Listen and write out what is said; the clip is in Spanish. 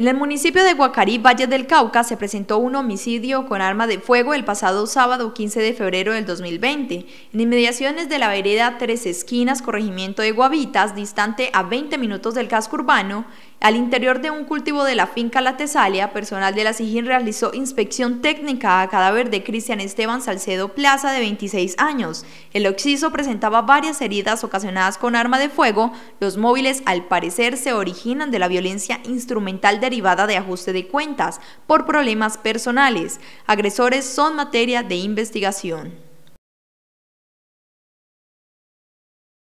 En el municipio de Guacarí, Valle del Cauca, se presentó un homicidio con arma de fuego el pasado sábado 15 de febrero del 2020, en inmediaciones de la vereda Tres Esquinas, corregimiento de Guavitas, distante a 20 minutos del casco urbano, al interior de un cultivo de la finca La Tesalia, personal de la SIGIN realizó inspección técnica a cadáver de Cristian Esteban Salcedo Plaza, de 26 años. El occiso presentaba varias heridas ocasionadas con arma de fuego. Los móviles, al parecer, se originan de la violencia instrumental derivada de ajuste de cuentas por problemas personales. Agresores son materia de investigación.